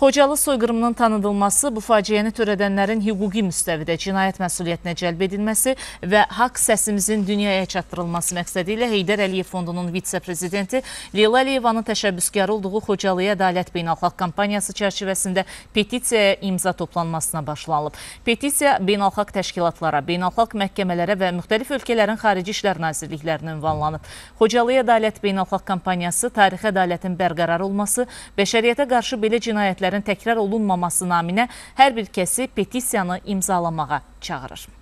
Xocalı soyqırımının tanıdılması, bu faciəni törədənlərin hüquqi müstəvidə cinayət məsuliyyətinə cəlb edilməsi və haqq səsimizin dünyaya çatdırılması məqsədi ilə Heydər Əliyev fondunun vitse-prezidenti Leyla Əliyevanın təşəbbüskarı olduğu Xocalıya Ədalət Beynəlxalq kampaniyası çərçivəsində petisiyaya imza toplanmasına başlanılıb. Petisiya beynəlxalq təşkilatlara, beynəlxalq məhkəmələrə və müxtəlif ölkələrin xarici işlər nazirliklərinə ünvanlanıb. Xocalıya Ədalət Beynəlxalq kampaniyası tarixi ədalətin bərqərar olması, bəşəriyyətə qarşı belə cinayətlər hadisələrin təkrar olunmaması naminə hər bir kəsi petisiyanı imzalamağa çağırır.